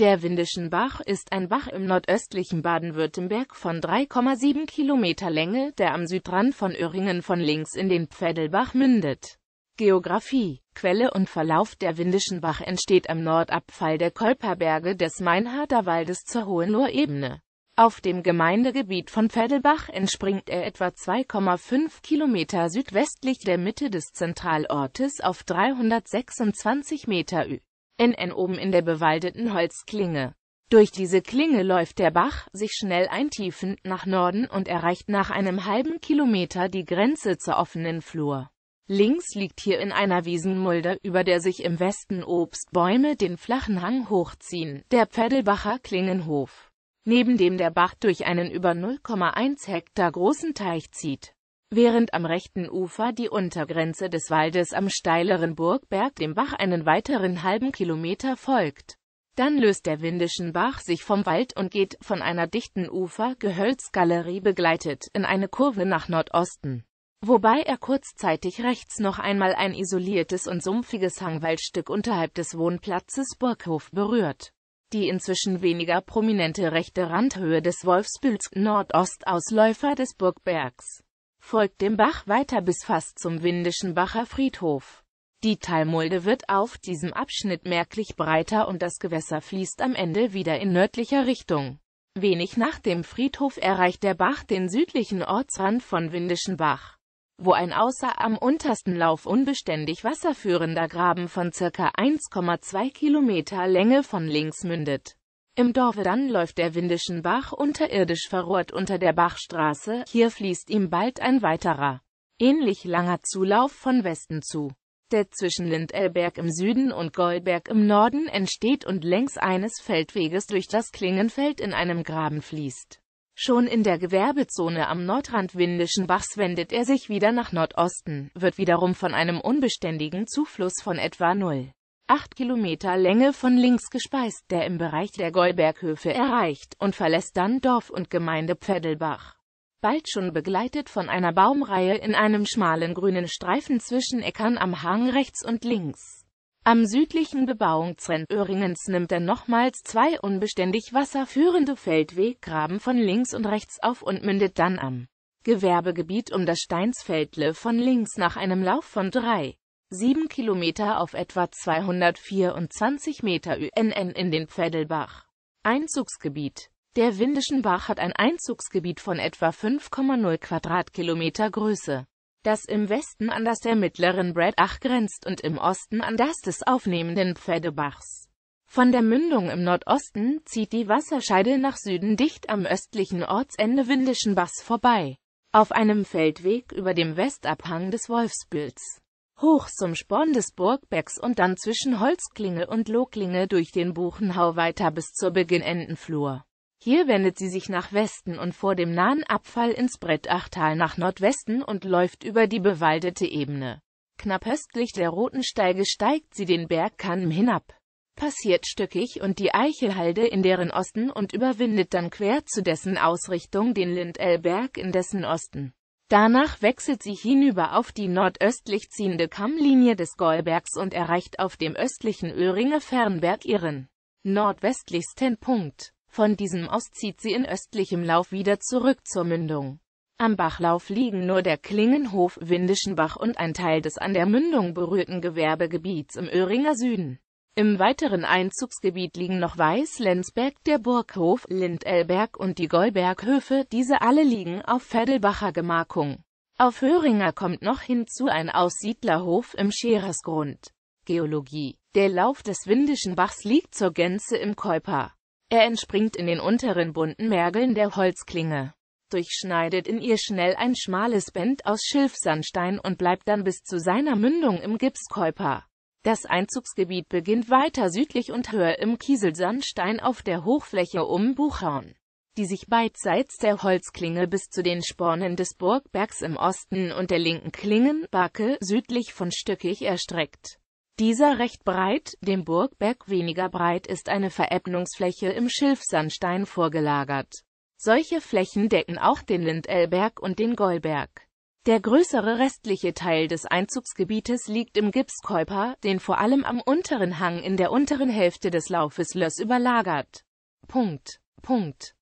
Der Windischen Bach ist ein Bach im nordöstlichen Baden-Württemberg von 3,7 Kilometer Länge, der am Südrand von Öhringen von links in den Pfädelbach mündet. Geografie, Quelle und Verlauf Der Windischen Bach entsteht am Nordabfall der Kolperberge des Meinharder Waldes zur Hohenloher Ebene. Auf dem Gemeindegebiet von Pfädelbach entspringt er etwa 2,5 Kilometer südwestlich der Mitte des Zentralortes auf 326 Meter Ü. NN oben in der bewaldeten Holzklinge. Durch diese Klinge läuft der Bach sich schnell eintiefend nach Norden und erreicht nach einem halben Kilometer die Grenze zur offenen Flur. Links liegt hier in einer Wiesenmulde, über der sich im Westen Obstbäume den flachen Hang hochziehen, der Pfädelbacher Klingenhof, neben dem der Bach durch einen über 0,1 Hektar großen Teich zieht während am rechten Ufer die Untergrenze des Waldes am steileren Burgberg dem Bach einen weiteren halben Kilometer folgt. Dann löst der Windischen Bach sich vom Wald und geht, von einer dichten Ufer-Gehölzgalerie begleitet, in eine Kurve nach Nordosten, wobei er kurzzeitig rechts noch einmal ein isoliertes und sumpfiges Hangwaldstück unterhalb des Wohnplatzes Burghof berührt. Die inzwischen weniger prominente rechte Randhöhe des Wolfsbühls, Nordostausläufer des Burgbergs folgt dem Bach weiter bis fast zum Windischen Bacher Friedhof. Die Talmulde wird auf diesem Abschnitt merklich breiter und das Gewässer fließt am Ende wieder in nördlicher Richtung. Wenig nach dem Friedhof erreicht der Bach den südlichen Ortsrand von Windischenbach, wo ein außer am untersten Lauf unbeständig wasserführender Graben von ca. 1,2 Kilometer Länge von links mündet. Im Dorfe dann läuft der Windischen Bach unterirdisch verrohrt unter der Bachstraße, hier fließt ihm bald ein weiterer, ähnlich langer Zulauf von Westen zu der zwischen Lindelberg im Süden und Goldberg im Norden entsteht und längs eines Feldweges durch das Klingenfeld in einem Graben fließt. Schon in der Gewerbezone am Nordrand Windischen Bachs wendet er sich wieder nach Nordosten, wird wiederum von einem unbeständigen Zufluss von etwa null. 8 Kilometer Länge von links gespeist, der im Bereich der Golberghöfe erreicht und verlässt dann Dorf und Gemeinde Pfädelbach. Bald schon begleitet von einer Baumreihe in einem schmalen grünen Streifen zwischen Äckern am Hang rechts und links. Am südlichen Bebauungsrand Öhringens nimmt er nochmals zwei unbeständig wasserführende Feldweggraben von links und rechts auf und mündet dann am Gewerbegebiet um das Steinsfeldle von links nach einem Lauf von drei 7 Kilometer auf etwa 224 Meter UNN in den Pfädelbach. Einzugsgebiet Der Windischen Bach hat ein Einzugsgebiet von etwa 5,0 Quadratkilometer Größe, das im Westen an das der mittleren Bredach grenzt und im Osten an das des aufnehmenden Pfädelbachs. Von der Mündung im Nordosten zieht die Wasserscheide nach Süden dicht am östlichen Ortsende Windischen Bachs vorbei, auf einem Feldweg über dem Westabhang des Wolfsbüls hoch zum Sporn des Burgbecks und dann zwischen Holzklinge und Loklinge durch den Buchenhau weiter bis zur Beginn-Endenflur. Hier wendet sie sich nach Westen und vor dem nahen Abfall ins Brettachtal nach Nordwesten und läuft über die bewaldete Ebene. Knapp östlich der Roten Steige steigt sie den Bergkamm hinab, passiert stückig und die Eichelhalde in deren Osten und überwindet dann quer zu dessen Ausrichtung den Lindellberg in dessen Osten. Danach wechselt sie hinüber auf die nordöstlich ziehende Kammlinie des Gäubergs und erreicht auf dem östlichen Öhringer Fernberg ihren nordwestlichsten Punkt. Von diesem aus zieht sie in östlichem Lauf wieder zurück zur Mündung. Am Bachlauf liegen nur der Klingenhof Windischenbach und ein Teil des an der Mündung berührten Gewerbegebiets im Öhringer Süden. Im weiteren Einzugsgebiet liegen noch Weiß, Lenzberg, der Burghof, Lindelberg und die Golberghöfe, diese alle liegen auf Vettelbacher Gemarkung. Auf Höringer kommt noch hinzu ein Aussiedlerhof im Scherersgrund. Geologie Der Lauf des Windischen Bachs liegt zur Gänze im Keuper. Er entspringt in den unteren bunten Mergeln der Holzklinge, durchschneidet in ihr schnell ein schmales Band aus Schilfsandstein und bleibt dann bis zu seiner Mündung im Gipskeuper. Das Einzugsgebiet beginnt weiter südlich und höher im Kieselsandstein auf der Hochfläche um Buchhorn, die sich beidseits der Holzklinge bis zu den Spornen des Burgbergs im Osten und der linken Klingenbacke südlich von Stöckig erstreckt. Dieser recht breit, dem Burgberg weniger breit ist eine Veräbnungsfläche im Schilfsandstein vorgelagert. Solche Flächen decken auch den Lindellberg und den Gollberg. Der größere restliche Teil des Einzugsgebietes liegt im Gipskäuper, den vor allem am unteren Hang in der unteren Hälfte des Laufes Löss überlagert. Punkt. Punkt.